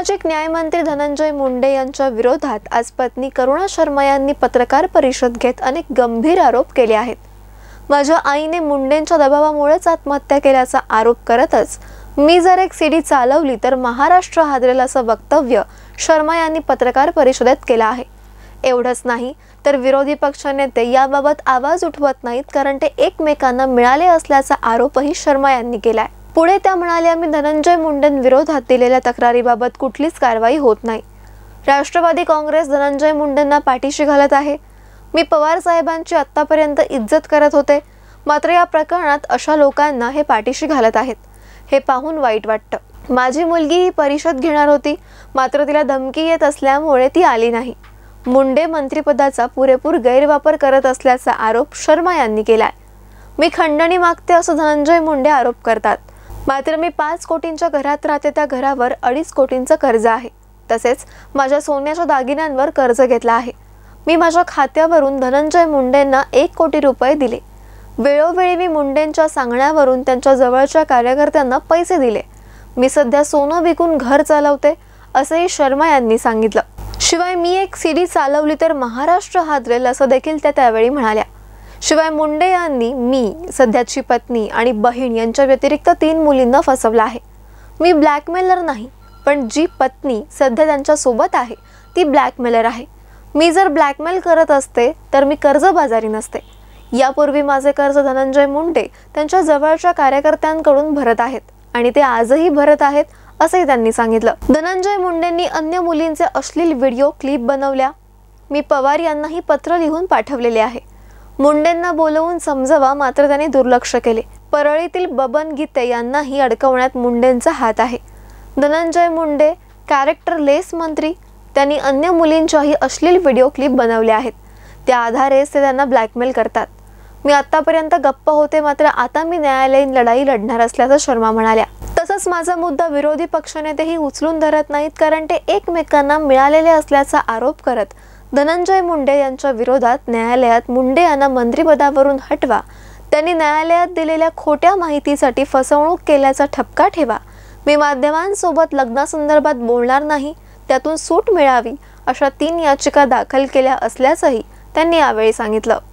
सामाजिक न्यायमंत्री धनंजय मुंडे यांच्या विरोधात आज पत्नी करुणा शर्मा यांनी पत्रकार परिषद घेत अनेक गंभीर आरोप केले आहेत माझ्या आईने मुंडेंच्या दबावामुळेच आत्महत्या केल्याचा आरोप करतच मी जर एक सीडी चालवली तर महाराष्ट्र हादरेल असं वक्तव्य शर्मा यांनी पत्रकार परिषदेत केलं आहे एवढंच नाही तर विरोधी पक्ष नेते याबाबत आवाज उठवत नाहीत कारण ते एकमेकांना मिळाले असल्याचा आरोपही शर्मा यांनी केला आहे पुढे त्या म्हणाल्या मी धनंजय मुंडेंविरोधात दिलेल्या तक्रारीबाबत कुठलीच कारवाई होत नाही राष्ट्रवादी काँग्रेस धनंजय मुंडेंना पाठीशी घालत आहे मी पवार साहेबांची आत्तापर्यंत इज्जत करत होते मात्र या प्रकरणात अशा लोकांना हे पाठीशी घालत आहेत हे पाहून वाईट वाटतं माझी मुलगी ही परिषद घेणार होती मात्र तिला धमकी येत असल्यामुळे ती आली नाही मुंडे मंत्रिपदाचा पुरेपूर गैरवापर करत असल्याचा आरोप शर्मा यांनी केलाय मी खंडणी मागते असं धनंजय मुंडे आरोप करतात मात्र मी पाच कोटींच्या घरात राहते त्या घरावर अडीच कोटींचं कर्ज आहे तसेच माझ्या सोन्याच्या दागिन्यांवर कर्ज घेतला आहे मी माझ्या खात्यावरून धनंजय मुंडेंना एक कोटी रुपये दिले वेळोवेळी मी मुंडेंच्या सांगण्यावरून त्यांच्या जवळच्या कार्यकर्त्यांना पैसे दिले मी सध्या सोनं विकून घर चालवते असंही शर्मा यांनी सांगितलं शिवाय मी एक सीडी चालवली तर महाराष्ट्र हादरेल असं देखील त्या त्यावेळी म्हणाल्या शिवाय मुंडे यांनी मी सध्याची पत्नी आणि बहीण यांच्या व्यतिरिक्त तीन मुलींना फसवलं आहे मी ब्लॅकमेलर नाही पण जी पत्नी सध्या त्यांच्यासोबत आहे ती ब्लॅकमेलर आहे मी जर ब्लॅकमेल करत असते तर मी कर्जबाजारी नसते यापूर्वी माझे कर्ज धनंजय मुंडे त्यांच्या जवळच्या कार्यकर्त्यांकडून भरत आहेत आणि ते आजही भरत आहेत असंही त्यांनी सांगितलं धनंजय मुंडेंनी अन्य मुलींचे अश्लील व्हिडिओ क्लिप बनवल्या मी पवार यांनाही पत्र लिहून पाठवलेले आहे मुंडेंना बोलवून समजवा मात्र त्यांनी दुर्लक्ष केले परळीतील बबन गीते यांनाही अडकवण्यात मुंडेंचा हात आहे धनंजय मुंडे कॅरेक्टर लेस मंत्री त्यांनी अन्य मुलींच्याही अश्लील व्हिडिओ क्लिप बनवले आहेत त्या आधारेच ते त्यांना ब्लॅकमेल करतात मी आतापर्यंत गप्प होते मात्र आता मी न्यायालयीन लढाई लढणार असल्याचं शर्मा म्हणाल्या तसंच माझा मुद्दा विरोधी पक्षनेतेही उचलून धरत नाहीत कारण ते एकमेकांना मिळालेले असल्याचा आरोप करत धनंजय मुंडे यांच्या विरोधात न्यायालयात मुंडे यांना मंत्रिपदावरून हटवा त्यांनी न्यायालयात दिलेल्या खोट्या माहितीसाठी फसवणूक केल्याचा ठपका ठेवा मी माध्यमांसोबत लग्नासंदर्भात बोलणार नाही त्यातून सूट मिळावी अशा तीन याचिका दाखल केल्या असल्याचंही त्यांनी यावेळी सांगितलं